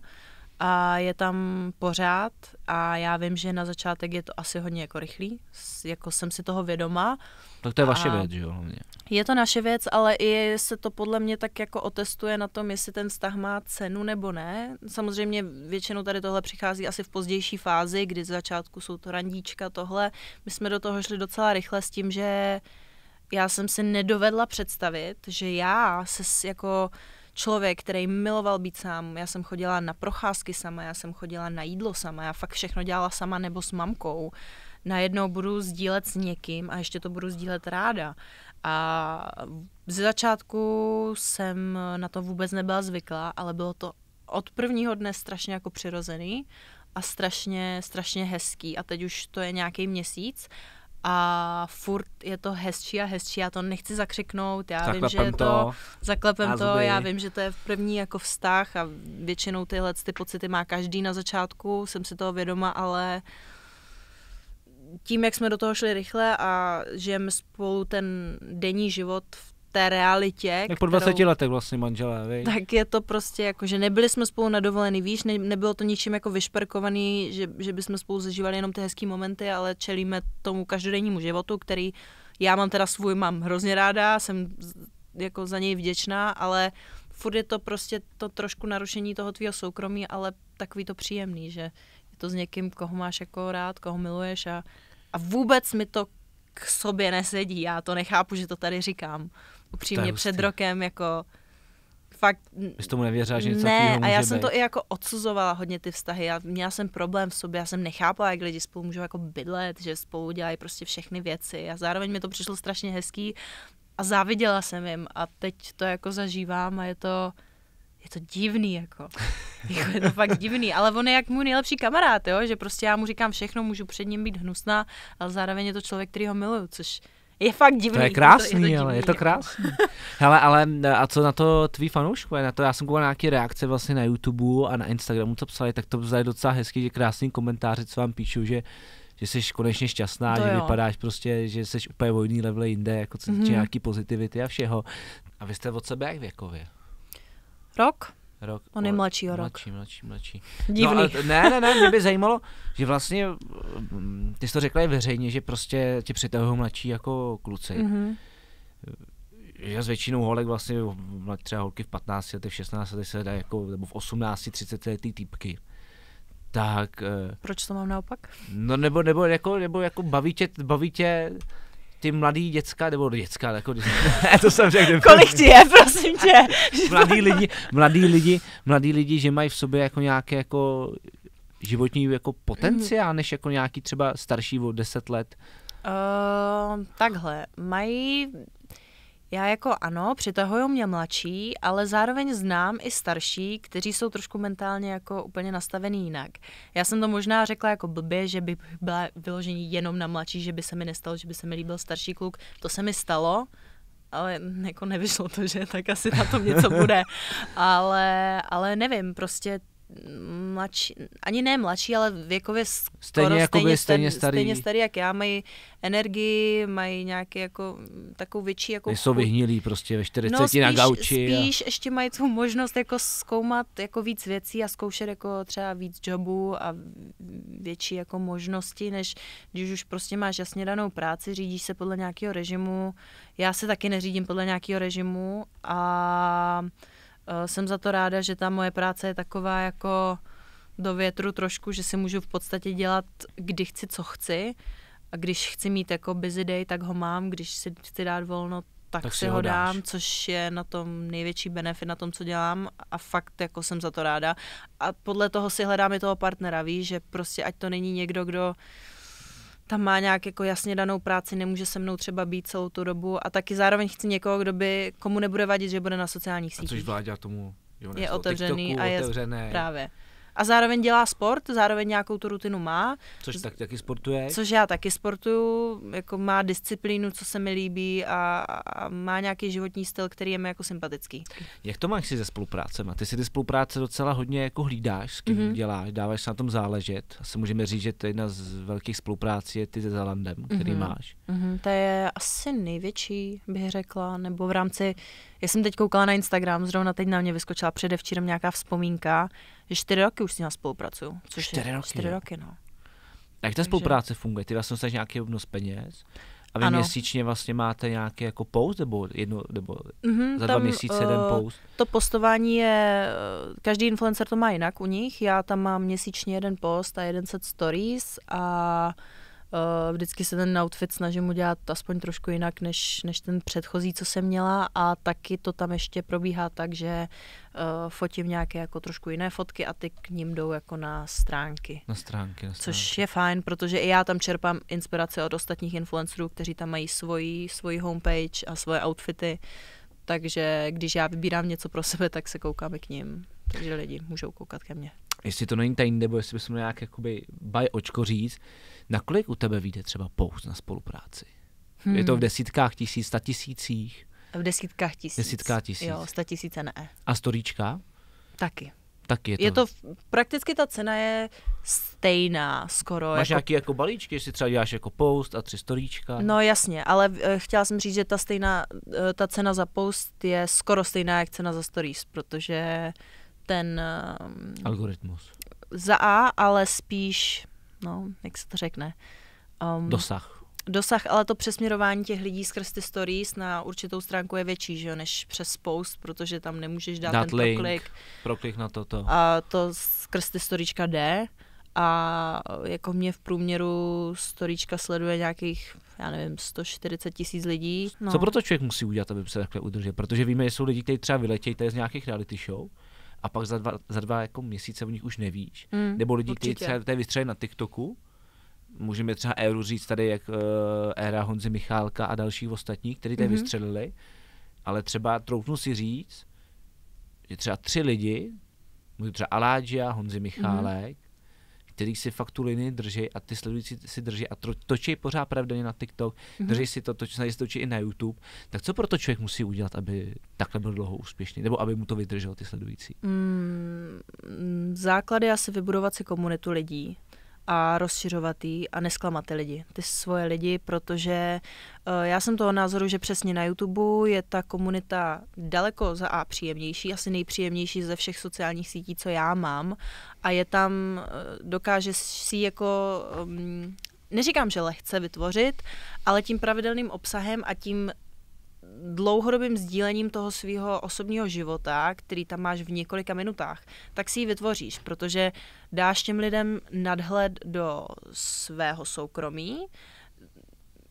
a je tam pořád a já vím, že na začátek je to asi hodně jako rychlý, jako jsem si toho vědoma. Tak to je vaše věc, že jo, hlavně. Je to naše věc, ale i se to podle mě tak jako otestuje na tom, jestli ten vztah má cenu nebo ne. Samozřejmě většinou tady tohle přichází asi v pozdější fázi, kdy z začátku jsou to randíčka, tohle. My jsme do toho šli docela rychle s tím, že já jsem si nedovedla představit, že já se jako člověk, který miloval být sám. Já jsem chodila na procházky sama, já jsem chodila na jídlo sama, já fakt všechno dělala sama nebo s mamkou. Najednou budu sdílet s někým a ještě to budu sdílet ráda. A ze začátku jsem na to vůbec nebyla zvyklá, ale bylo to od prvního dne strašně jako přirozený a strašně, strašně hezký. A teď už to je nějaký měsíc a furt je to hezčí a hezčí, já to nechci zakřiknout, já zaklepem vím, že to, to zaklepem to, já vím, že to je v první jako vztah a většinou tyhle ty pocity má každý na začátku, jsem si toho vědoma, ale tím, jak jsme do toho šli rychle a žijeme spolu ten denní život v té realitě. Jak po 20 kterou, letech vlastně manželé, vej. Tak je to prostě jako, že nebyli jsme spolu dovolený víš, ne, nebylo to ničím jako vyšperkovaný, že, že bychom spolu zažívali jenom ty hezký momenty, ale čelíme tomu každodennímu životu, který já mám teda svůj, mám hrozně ráda, jsem jako za něj vděčná, ale furt je to prostě to trošku narušení toho tvého soukromí, ale takový to příjemný, že je to s někým, koho máš jako rád, koho miluješ a, a vůbec mi to k sobě nesedí. Já to nechápu, že to tady říkám upřímně před hustý. rokem jako fakt... Jsi tomu nevěřila, že něco Ne, a já jsem být. to i jako odsuzovala hodně ty vztahy. Já měla jsem problém v sobě, já jsem nechápala, jak lidi spolu můžou jako bydlet, že spolu dělají prostě všechny věci a zároveň mi to přišlo strašně hezký a záviděla jsem jim a teď to jako zažívám a je to je to divný, jako. jako. Je to fakt divný, ale on je jak můj nejlepší kamarád, jo? že prostě já mu říkám všechno, můžu před ním být hnusná, ale zároveň je to člověk, který ho miluju, což je fakt divný. To je krásný, je to, je to, ale je to krásný. Hele, ale a co na to tvý fanoušku, Na to já jsem koukal nějaké reakce vlastně na YouTube a na Instagramu, co psali, tak to vzali docela hezky, že krásný komentáře, co vám píšu, že že jsi konečně šťastná, to no že jo. vypadáš prostě, že jsi úplně vojný level jinde, jako co mm-hmm. nějaký pozitivity a všeho. A vy jste od sebe jak věkově? Rok. Rok, On je mladší o rok. Mladší, mladší, mladší. No, Divný. No, ne, ne, ne, mě by zajímalo, že vlastně, mm, ty jsi to řekla i veřejně, že prostě ti přitahují mladší jako kluci. Mm-hmm. Že s většinou holek vlastně, třeba holky v 15 letech, v 16 letech se dá jako, nebo v 18, 30 letech týpky. Tak. Eh, Proč to mám naopak? No nebo, nebo, jako, nebo jako baví tě, baví tě ty mladý děcka, nebo děcka, jako to jsem řekl. Kolik ti je, prosím tě? mladí lidi, mladí lidi, mladí lidi, že mají v sobě jako nějaké jako životní jako potenciál, než jako nějaký třeba starší o 10 let? Uh, takhle, mají já jako ano, přitahují mě mladší, ale zároveň znám i starší, kteří jsou trošku mentálně jako úplně nastavený jinak. Já jsem to možná řekla jako blbě, že by byla vyložení jenom na mladší, že by se mi nestalo, že by se mi líbil starší kluk. To se mi stalo, ale jako nevyšlo to, že tak asi na tom něco bude. Ale, ale nevím, prostě mladší, ani ne mladší, ale věkově skoro stejně, jakoby, stejně, stejně, starý. stejně starý, jak já, mají energii, mají nějaký jako mm, takovou větší jako... Jsou vyhnilí prostě ve 40 no, spíš, na gauči. spíš a... ještě mají tu možnost jako zkoumat jako víc věcí a zkoušet jako třeba víc jobů a větší jako možnosti, než když už prostě máš jasně danou práci, řídíš se podle nějakého režimu. Já se taky neřídím podle nějakého režimu a Eh, jsem za to ráda, že ta moje práce je taková jako do větru trošku, že si můžu v podstatě dělat, kdy chci, co chci. A když chci mít jako busy day, tak ho mám, když si chci dát volno, tak, tak si, ho ho dáš. dám, což je na tom největší benefit na tom, co dělám a fakt jako jsem za to ráda. A podle toho si hledám i toho partnera, víš, že prostě ať to není někdo, kdo uh, tam má nějak jako jasně danou práci, nemůže se mnou třeba být celou tu dobu a taky zároveň chci někoho, kdo by, komu nebude vadit, že bude na sociálních sítích. A což vládě tomu jo, je otevřený TikToku, a je otevřené. právě a zároveň dělá sport, zároveň nějakou tu rutinu má. Což tak, taky sportuje. Což já taky sportuju, jako má disciplínu, co se mi líbí a, a má nějaký životní styl, který je mi jako sympatický. Jak to máš si se spoluprácema? Ty si ty spolupráce docela hodně jako hlídáš, s kým mm-hmm. děláš, dáváš se na tom záležet. Asi můžeme říct, že to je jedna z velkých spoluprácí je ty se Zalandem, který mm-hmm. máš. Mm-hmm. To je asi největší, bych řekla, nebo v rámci, já jsem teď koukala na Instagram, zrovna teď na mě vyskočila předevčírem nějaká vzpomínka, že čtyři roky už s ním spolupracuju. Což čtyři je, roky? Čtyři roky, no. A jak ta Takže... spolupráce funguje? Ty vlastně dostaneš nějaký obnos peněz a vy ano. měsíčně vlastně máte nějaký jako post nebo jedno, nebo mm-hmm, za dva tam, měsíce jeden eh, post? To postování je, eh, každý influencer to má jinak u nich, já tam mám měsíčně jeden post a jeden set stories a Eh, vždycky se ten outfit snažím udělat aspoň trošku jinak, než, než ten předchozí, co jsem měla a taky to tam ještě probíhá tak, že uh, fotím nějaké jako trošku jiné fotky a ty k ním jdou jako na stránky. Na stránky, na stránky. Což je fajn, protože i já tam čerpám inspirace od ostatních influencerů, kteří tam mají svoji, svoji homepage a svoje outfity, takže když já vybírám něco pro sebe, tak se koukám i k ním. Takže lidi můžou koukat ke mně jestli to není tajný, nebo jestli bychom nějak jakoby by očko říct, nakolik u tebe vyjde třeba pouze na spolupráci? Hmm. Je to v desítkách tisíc, sta tisících? V desítkách tisíc. Desítkách tisíc. Jo, sta tisíce ne. A storíčka? Taky. Tak je to. Je to prakticky ta cena je stejná skoro. Máš jako... nějaký jako balíčky, jestli třeba děláš jako post a tři storíčka? No jasně, ale eh, chtěla jsem říct, že ta stejná, eh, ta cena za post je skoro stejná jak cena za stories, protože ten... Ehm, Algoritmus. Za A, ale spíš, no, jak se to řekne? Um, dosah. Dosah, ale to přesměrování těch lidí skrz ty stories na určitou stránku je větší, že jo, než přes post, protože tam nemůžeš dát, dát ten link, proklik. Proklik na toto. A to skrz ty storyčka jde a jako mě v průměru storyčka sleduje nějakých, já nevím, 140 tisíc lidí. No. Co proto člověk musí udělat, aby se takhle udržel? Protože víme, že jsou lidi, kteří třeba vyletějí, to je z nějakých reality show, a pak za dva, za dva jako měsíce o nich už nevíš. Mm, Nebo lidi, kteří třeba té vystřelili na TikToku, můžeme třeba éru říct tady, jak uh, éra Honzi Michálka a dalších ostatních, kteří tady mm-hmm. vystřelili, ale třeba troufnu si říct, že třeba tři lidi, můžu třeba Aládžia, Honzi mhm. Michálek, mm-hmm který si fakt tu linii drží a ty sledující si drží a to, točí pořád pravidelně na TikTok, mm-hmm. drží si to, toč, se i na YouTube, tak co pro to člověk musí udělat, aby takhle byl dlouho úspěšný, nebo aby mu to vydrželo ty sledující? Mm, základy asi vybudovat si komunitu lidí, a rozšiřovat ji a nesklamat ty lidi, ty svoje lidi, protože eh, já jsem toho názoru, že přesně na YouTube je ta komunita daleko za A příjemnější, asi nejpříjemnější ze všech sociálních sítí, co já mám a je tam, eh, dokáže si jako mm, neříkám, že lehce vytvořit, ale tím pravidelným obsahem a tím dlouhodobým sdílením toho svého osobního života, který tam máš v několika minutách, tak si ji vytvoříš, protože dáš těm lidem nadhled do svého soukromí,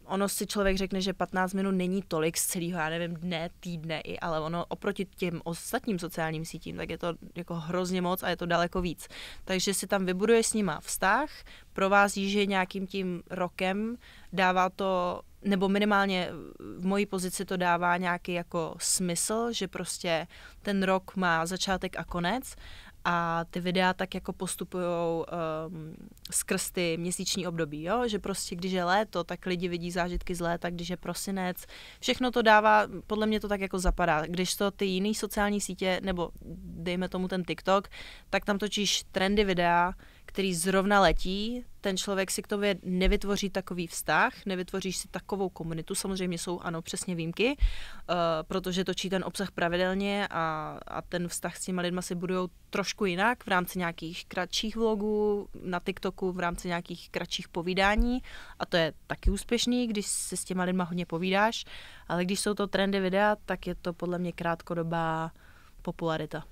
ono si člověk řekne, že 15 minut není tolik z celého, já nevím, dne, týdne i, ale ono oproti těm ostatním sociálním sítím, tak je to jako hrozně moc a je to daleko víc. Takže si tam vybuduje s nima vztah, provází, je nějakým tím rokem, dává to nebo minimálně v mojí pozici to dává nějaký jako smysl, že prostě ten rok má začátek a konec a ty videa tak jako postupují um, ehm, skrz ty měsíční období, jo? že prostě když je léto, tak lidi vidí zážitky z léta, když je prosinec, všechno to dává, podle mě to tak jako zapadá, když to ty jiné sociální sítě, nebo dejme tomu ten TikTok, tak tam točíš trendy videa, který zrovna letí, ten člověk si k tobě nevytvoří takový vztah, nevytvoříš si takovou komunitu, samozřejmě jsou ano přesně výjimky, uh, protože točí ten obsah pravidelně a, a ten vztah s těma lidma si budují trošku jinak v rámci nějakých kratších vlogů na TikToku, v rámci nějakých kratších povídání a to je taky úspěšný, když se s těma lidma hodně povídáš, ale když jsou to trendy videa, tak je to podle mě krátkodobá popularita.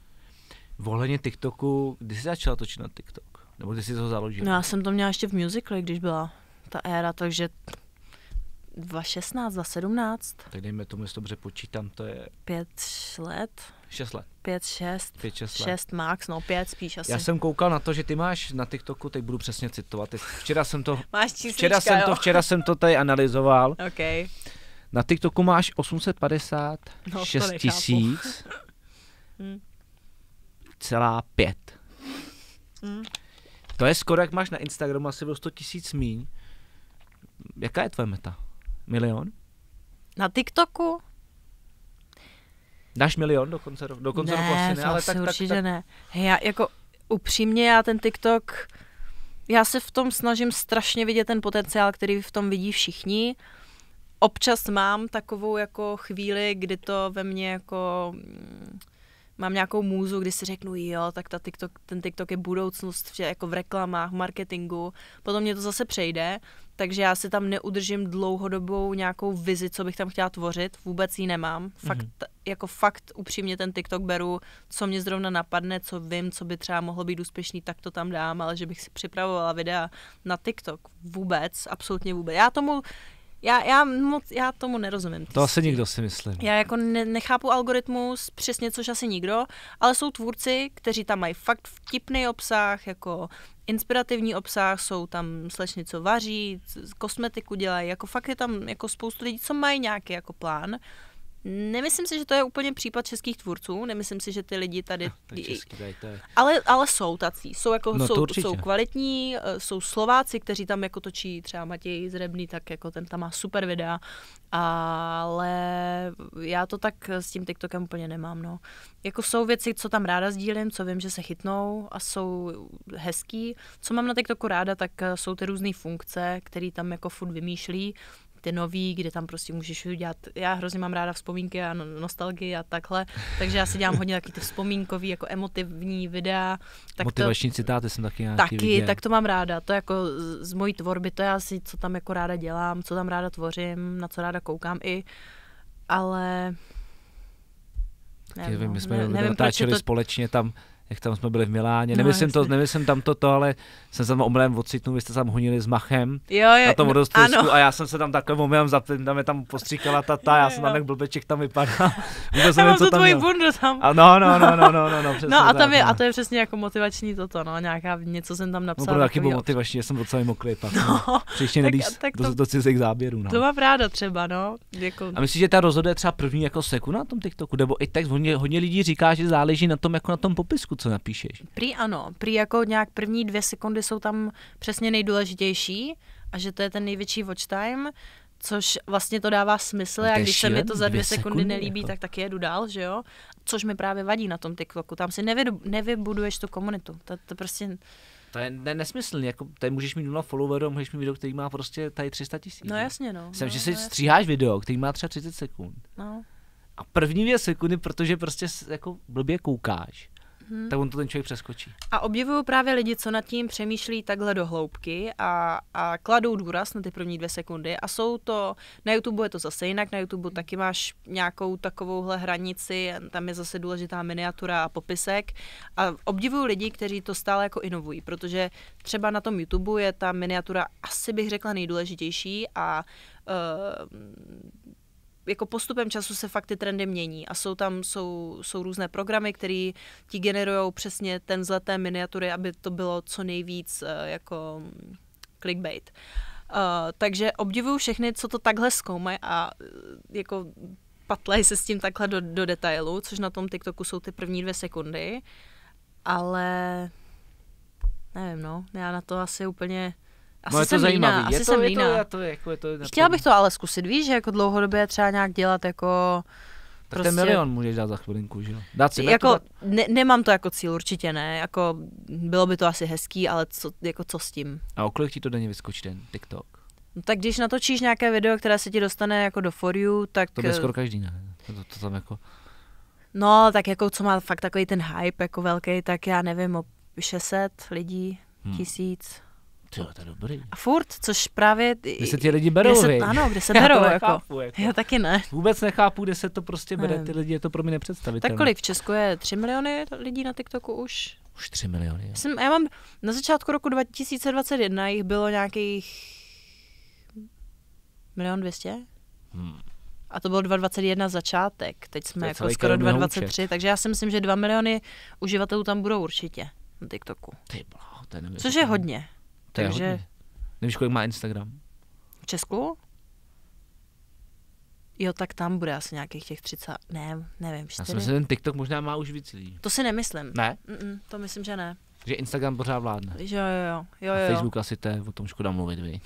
Ohledně TikToku, kdy jsi začala točit na TikTok? Nebo ty jsi to založil? No já jsem to měla ještě v musically, když byla ta éra, takže 2016, 2017. Tak dejme tomu, jestli dobře počítám, to je... Pět let. Šest let. Pět, šest. Pět, šest, let. šest max, no pět spíš asi. Já jsem koukal na to, že ty máš na TikToku, teď budu přesně citovat. Včera jsem to... máš číslička, včera jsem jo. to, včera jsem to tady analyzoval. Okay. Na TikToku máš 856 no, tisíc hmm. celá pět. Mm. To je skoro, jak máš na Instagramu asi o 100 tisíc míň. Jaká je tvoje meta? Milion? Na TikToku? Dáš milion do konce, do konce ne, roku asi ne, ale tak, určitě tak, tak, ne. Hej, já jako upřímně, já ten TikTok, já se v tom snažím strašně vidět ten potenciál, který v tom vidí všichni. Občas mám takovou jako chvíli, kdy to ve mně jako mm, mám nějakou můzu, kdy si řeknu, jo, tak ta TikTok, ten TikTok je budoucnost vše, jako v reklamách, v marketingu, potom mě to zase přejde, takže já si tam neudržím dlouhodobou nějakou vizi, co bych tam chtěla tvořit, vůbec ji nemám. Fakt, mm-hmm. jako fakt upřímně ten TikTok beru, co mě zrovna napadne, co vím, co by třeba mohlo být úspěšný, tak to tam dám, ale že bych si připravovala videa na TikTok vůbec, absolutně vůbec. Já tomu, já, já, moc, já tomu nerozumím. To asi nikdo si myslí. No. Já jako ne, nechápu algoritmus, přesně což asi nikdo, ale jsou tvůrci, kteří tam mají fakt vtipný obsah, jako inspirativní obsah, jsou tam slečny, co vaří, kosmetiku dělají, jako fakt je tam jako spoustu lidí, co mají nějaký jako plán, Nemyslím si, že to je úplně případ českých tvůrců, nemyslím si, že ty lidi tady... No, český, tady to je. Ale, ale jsou tací, jsou, jako, no, jsou, jsou kvalitní, eh, jsou Slováci, kteří tam jako točí třeba Matěj Zrebný, tak jako ten tam má super videa, ale já to tak s tím TikTokem úplně nemám, no. Jako jsou věci, co tam ráda sdílím, co vím, že se chytnou a jsou hezký. Co mám na TikToku ráda, tak eh, jsou ty různé funkce, které tam jako furt vymýšlí ty nový, kde tam prostě můžeš udělat, já hrozně mám ráda vzpomínky a no-, nostalgii a takhle, takže já si dělám hodně takový ty vzpomínkový, jako emotivní videa. Tak Motivační to, citáty jsem taky nějaký Taky, viděl. tak to mám ráda, to jako z mojí tvorby, to já si, co tam jako ráda dělám, co tam ráda tvořím, na co ráda koukám i, ale Nevím, nevím, no, my jsme ne, nevím, natáčeli to... společně tam jak tam jsme byli v Miláně. No, nemyslím, to, nemyslím tam toto, ale jsem se tam omylem ocitnul, vy jste tam honili s Machem jo, jo, na tom rodostřesku no, a já jsem se tam takhle omylem zapil, tam je tam postříkala ta, ta, já jsem tam jak blbeček tam vypadal. já jsem tam tvoji bundu tam. A no, no, no, no, no, no, no, přesně, no a, tam tak, je, no. a to je přesně jako motivační toto, no, nějaká, něco jsem tam no, napsal. No, taky byl motivační, já jsem docela mokrý pak. No, no. Příště nedíš to, do, do cizích záběrů. No. To mám ráda třeba, no. Jako... A myslíš, že ta rozhoduje třeba první jako sekunda na tom TikToku, nebo i text, hodně, hodně lidí říká, že záleží na tom, jako na tom popisku co napíšeš. Prý ano, prý jako nějak první dvě sekundy jsou tam přesně nejdůležitější a že to je ten největší watch time, což vlastně to dává smysl a, a když se mi to za dvě, dvě sekundy, sekundy nelíbí, jako. tak taky jedu dál, že jo? Což mi právě vadí na tom TikToku, tam si nevy, nevybuduješ tu komunitu, to, to prostě... To je ne, nesmyslný, jako tady můžeš mít nula followerů, můžeš mít video, který má prostě tady 300 tisíc. No jasně, no. Jsem, no, že no si no, stříháš jasně. video, který má třeba 30 sekund. No. A první dvě sekundy, protože prostě jako blbě koukáš hmm tak on to ten člověk přeskočí. A objevují právě lidi, co nad tím přemýšlí takhle do hloubky a, a kladou důraz na ty první dvě sekundy a jsou to, na YouTube je to zase jinak, na YouTube taky máš nějakou takovouhle hranici, tam je zase důležitá miniatura a popisek a obdivuju lidi, kteří to stále jako inovují, protože třeba na tom YouTube je ta miniatura asi bych řekla nejdůležitější a uh, jako postupem času se fakt ty trendy mění a jsou tam jsou, jsou různé programy, které ti generují přesně ten zlaté miniatury, aby to bylo co nejvíc eh, jako clickbait. Uh, takže obdivuju všechny, co to takhle zkoumají a eh, jako patlají se s tím takhle do, do detailu, což na tom TikToku jsou ty první dvě sekundy, ale nevím, no, já na to asi úplně asi no je to zajímavé. Je, je, to, je, to, je, to, jako je to Chtěla bych to ale zkusit, víš, že jako dlouhodobě třeba nějak dělat jako... Tak prostě... ten milion můžeš dát za chvilinku, že jo? Dát si jako, ne, nemám to jako cíl, určitě ne. Jako, bylo by to asi hezký, ale co, jako co s tím? A o kolik ti to denně vyskočí ten TikTok? No, tak když natočíš nějaké video, které se ti dostane jako do for you, tak... To by eh, skoro každý, ne? To, to, to tam jako... No, tak jako co má fakt takový ten hype jako velký, tak já nevím, o 600 lidí, hmm. tisíc. Jo, to je dobrý. A furt, což právě... Kde se ti lidi berou, kde se, vej? Ano, kde se já berou. Já to jako. nechápu, jako. Já taky ne. Vůbec nechápu, kde se to prostě bere, ty lidi, je to pro mě nepředstavitelné. Tak kolik v Česku je? 3 miliony lidí na TikToku už? Už 3 miliony. Jo. Jsem, já mám, na začátku roku 2021 jich bylo nějakých milion 200? Hmm. A to byl 2021 začátek, teď jsme jako skoro 2023, takže já si myslím, že 2 miliony uživatelů tam budou určitě na TikToku. Ty blá, to je Což je hodně. To Takže... je hodně. Nevíš, kolik má Instagram? V Česku? Jo, tak tam bude asi nějakých těch 30, ne, nevím, 4. Já jsem si ten TikTok možná má už víc lidí. To si nemyslím. Ne? Mm-mm, to myslím, že ne. Že Instagram pořád vládne. Jo, jo, jo. jo a Facebook asi to je, o tom škoda mluvit, vy.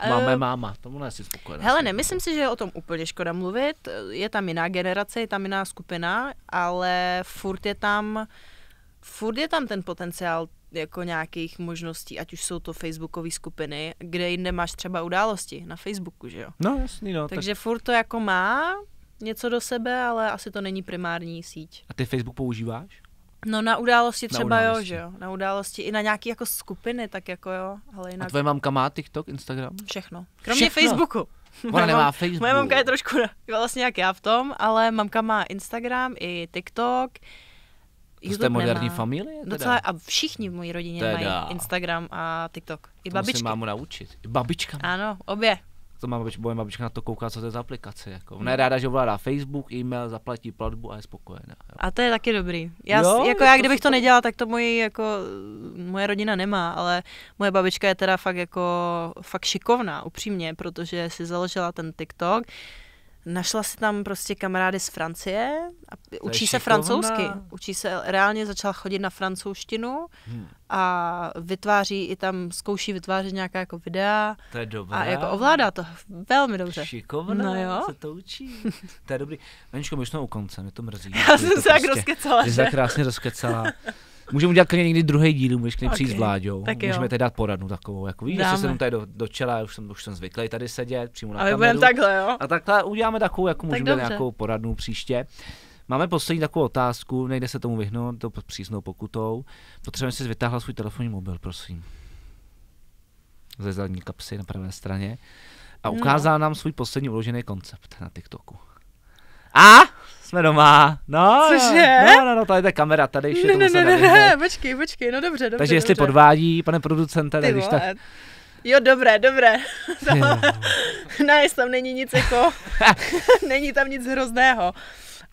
Eh, Máme máma, tomu nejsi spokojená. Hele, nemyslím si, že je o tom úplně škoda mluvit. Je tam jiná generace, je tam jiná skupina, ale furt je tam, furt je tam ten potenciál jako nějakých možností, ať už jsou to facebookové skupiny, kde jinde máš třeba události na Facebooku, že jo? No, jasný, no. Takže tak... furt to jako má něco do sebe, ale asi to není primární síť. A ty Facebook používáš? No na události třeba na události. jo, že jo. Na události i na nějaký jako skupiny, tak jako jo. Ale jinak... A tvoje mamka má TikTok, Instagram? Všechno. Kromě Všechno. Facebooku. Ona nemá Facebook. Moje mamka je trošku vlastně jak já v tom, ale mamka má Instagram i TikTok YouTube Jste moderní familie? Teda? Docela a všichni v mojí rodině teda. mají Instagram a TikTok. I to babičky. To musím naučit. I babička. Ano, obě. To má babička, babička na to kouká, co to je za aplikace. Jako. Ona je ráda, že ovládá Facebook, e-mail, zaplatí platbu a je spokojená. Jo. A to je taky dobrý. Já, jo, jako já, to kdybych to, to nedělala, tak to moji, jako, moje rodina nemá, ale moje babička je teda fakt, jako, fakt šikovná, upřímně, protože si založila ten TikTok Našla si tam prostě kamarády z Francie, a učí se francouzsky, učí se, reálně začala chodit na francouzštinu hmm. a vytváří i tam, zkouší vytvářet nějaká jako videa. To je dobré. A jako ovládá to velmi dobře. Šikovná, no jo. se to učí. To je dobrý. Aničko, my jsme u konce, mě to mrzí. Já jsem se tak prostě, rozkecala. jsi tak krásně rozkecala. Můžeme udělat klidně někdy druhý díl, můžeš k okay. přijít s Vláďou. Tak Můžeme tedy dát poradnu no, takovou, jako víš, že jsem tady do, do čela, už jsem, už jsem zvyklý tady sedět, přímo na Ale budeme takhle, jo? A takhle uděláme takovou, jako můžeme tak nějakou poradnu příště. Máme poslední takovou otázku, nejde se tomu vyhnout, to pod přísnou pokutou. Potřebujeme si vytáhla svůj telefonní mobil, prosím. Ze zadní kapsy na pravé straně. A ukázá no. nám svůj poslední uložený koncept na TikToku. A jsme doma. No, Cože? No, no, no, tady je ta kamera, tady ještě ne, to ne, ne, ne, počkej, počkej, no dobře, dobře. Takže jestli dobře. podvádí, pane producente, tak když tak... Jo, dobré, dobré. Najs tam není nic jako, není tam nic hrozného.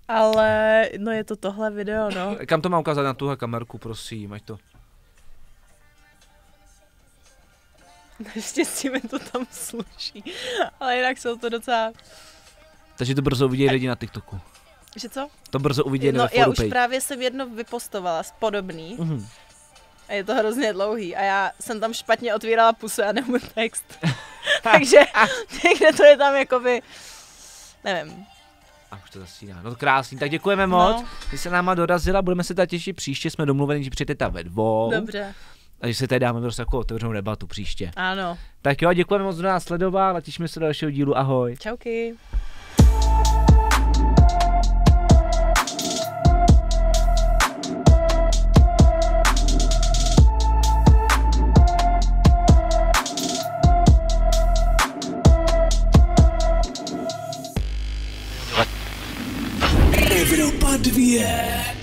Ale no je to tohle video, no. Kam to mám ukázat na tuhle kamerku, prosím, ať to... Naštěstí mi to tam sluší, ale jinak jsou to docela... Takže to brzo uvidí lidi na TikToku. Že co? To brzo uvidí No, já už page. právě jsem jedno vypostovala, podobný. Mm-hmm. A je to hrozně dlouhý a já jsem tam špatně otvírala pusu a neumím text. Takže někde to je tam jakoby, nevím, a už to zasíná. No krásný, tak děkujeme moc. No. Vy se náma dorazila, budeme se tady těšit příště, jsme domluveni, že přijete ta ve dvou. Dobře. A že se tady dáme prostě jako otevřenou debatu příště. Ano. Tak jo, děkujeme moc, že nás sledoval a těšíme se do dalšího dílu. Ahoj. Čauky. dvě.